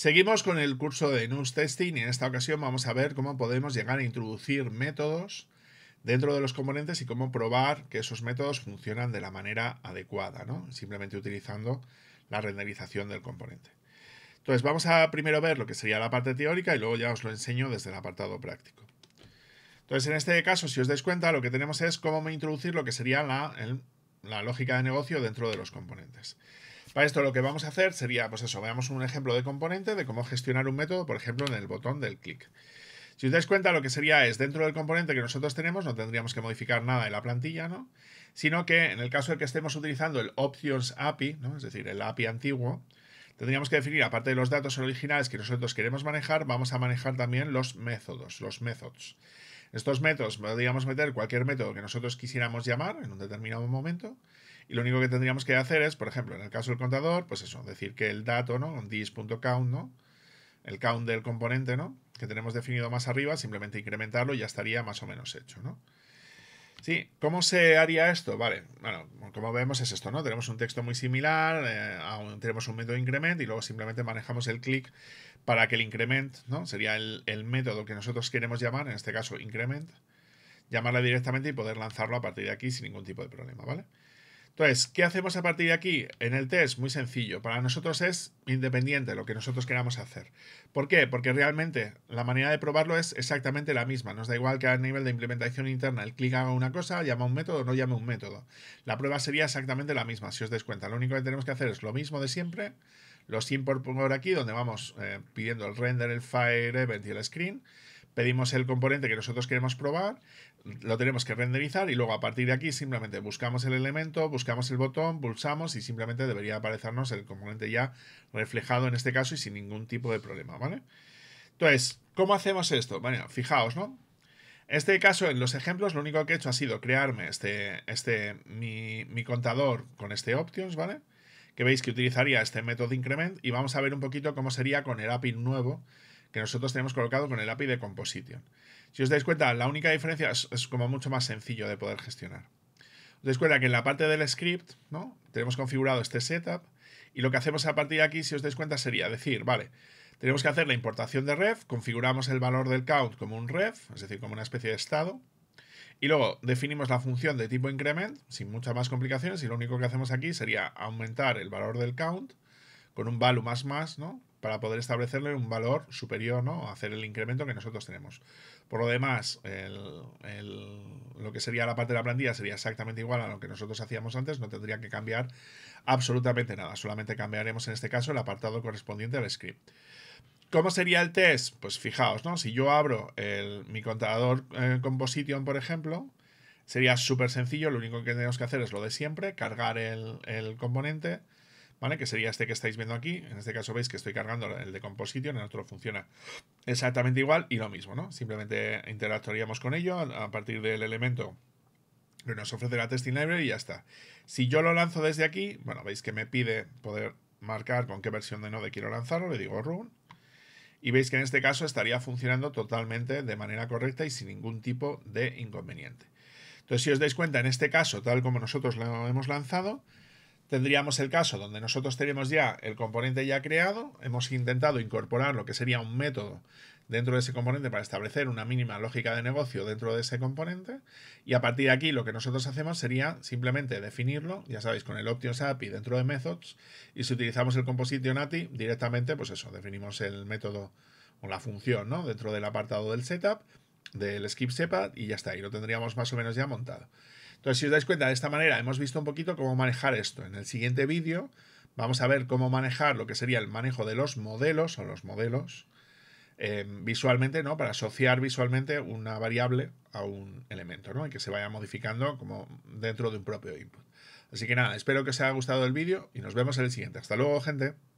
Seguimos con el curso de News Testing y en esta ocasión vamos a ver cómo podemos llegar a introducir métodos dentro de los componentes y cómo probar que esos métodos funcionan de la manera adecuada, ¿no? simplemente utilizando la renderización del componente. Entonces vamos a primero ver lo que sería la parte teórica y luego ya os lo enseño desde el apartado práctico. Entonces en este caso, si os dais cuenta, lo que tenemos es cómo introducir lo que sería la, el la lógica de negocio dentro de los componentes. Para esto lo que vamos a hacer sería, pues eso, veamos un ejemplo de componente de cómo gestionar un método, por ejemplo, en el botón del clic. Si os dais cuenta, lo que sería es, dentro del componente que nosotros tenemos, no tendríamos que modificar nada en la plantilla, ¿no? Sino que en el caso de que estemos utilizando el Options API, ¿no? Es decir, el API antiguo, tendríamos que definir, aparte de los datos originales que nosotros queremos manejar, vamos a manejar también los métodos, los methods. Estos métodos podríamos meter cualquier método que nosotros quisiéramos llamar en un determinado momento y lo único que tendríamos que hacer es, por ejemplo, en el caso del contador, pues eso, decir que el dato, ¿no? dis.count, ¿no? El count del componente, ¿no? Que tenemos definido más arriba, simplemente incrementarlo y ya estaría más o menos hecho, ¿no? Sí, ¿cómo se haría esto? Vale, bueno, como vemos es esto, ¿no? Tenemos un texto muy similar, eh, tenemos un método increment y luego simplemente manejamos el clic para que el increment, ¿no? Sería el, método que nosotros queremos llamar, en este caso increment, llamarla directamente y poder lanzarlo a partir de aquí sin ningún tipo de problema, ¿vale? Entonces, ¿qué hacemos a partir de aquí? En el test, muy sencillo. Para nosotros es independiente lo que nosotros queramos hacer. ¿Por qué? Porque realmente la manera de probarlo es exactamente la misma. Nos da igual que a nivel de implementación interna el clic haga una cosa, llama un método o no llame un método. La prueba sería exactamente la misma, si os dais cuenta. Lo único que tenemos que hacer es lo mismo de siempre. Los import por aquí, donde vamos eh, pidiendo el render, el fire event y el screen pedimos el componente que nosotros queremos probar, lo tenemos que renderizar y luego a partir de aquí simplemente buscamos el elemento, buscamos el botón, pulsamos y simplemente debería aparecernos el componente ya reflejado en este caso y sin ningún tipo de problema, ¿vale? Entonces, ¿cómo hacemos esto? Bueno, fijaos, ¿no? este caso, en los ejemplos, lo único que he hecho ha sido crearme este, este, mi, mi, contador con este options, ¿vale? Que veis que utilizaría este método increment y vamos a ver un poquito cómo sería con el API nuevo que nosotros tenemos colocado con el API de Composition. Si os dais cuenta, la única diferencia es, como mucho más sencillo de poder gestionar. Os dais cuenta que en la parte del script, ¿no? Tenemos configurado este setup y lo que hacemos a partir de aquí, si os dais cuenta, sería decir, vale, tenemos que hacer la importación de ref, configuramos el valor del count como un ref, es decir, como una especie de estado, y luego definimos la función de tipo increment, sin muchas más complicaciones, y lo único que hacemos aquí sería aumentar el valor del count con un value más más, ¿no? para poder establecerle un valor superior, ¿no? Hacer el incremento que nosotros tenemos. Por lo demás, lo que sería la parte de la plantilla sería exactamente igual a lo que nosotros hacíamos antes, no tendría que cambiar absolutamente nada, solamente cambiaremos en este caso el apartado correspondiente al script. ¿Cómo sería el test? Pues fijaos, ¿no? Si yo abro el, mi contador eh, Composition, por ejemplo, sería súper sencillo, lo único que tenemos que hacer es lo de siempre, cargar el, el componente, que sería este que estáis viendo aquí. En este caso veis que estoy cargando el de Composition, en otro funciona exactamente igual y lo mismo, ¿no? Simplemente interactuaríamos con ello a partir del elemento que nos ofrece la testing library y ya está. Si yo lo lanzo desde aquí, bueno, veis que me pide poder marcar con qué versión de node quiero lanzarlo, le digo run. Y veis que en este caso estaría funcionando totalmente de manera correcta y sin ningún tipo de inconveniente. Entonces, si os dais cuenta, en este caso, tal como nosotros lo hemos lanzado, tendríamos el caso donde nosotros tenemos ya el componente ya creado, hemos intentado incorporar lo que sería un método dentro de ese componente para establecer una mínima lógica de negocio dentro de ese componente y a partir de aquí lo que nosotros hacemos sería simplemente definirlo, ya sabéis, con el Options API dentro de Methods y si utilizamos el Composition API directamente, pues eso, definimos el método o la función ¿no? dentro del apartado del setup, del skip setup y ya está, y lo tendríamos más o menos ya montado. Entonces, si os dais cuenta, de esta manera hemos visto un poquito cómo manejar esto. En el siguiente vídeo vamos a ver cómo manejar lo que sería el manejo de los modelos o los modelos eh, visualmente, ¿no? Para asociar visualmente una variable a un elemento, ¿no? Y que se vaya modificando como dentro de un propio input. Así que nada, espero que os haya gustado el vídeo y nos vemos en el siguiente. Hasta luego, gente.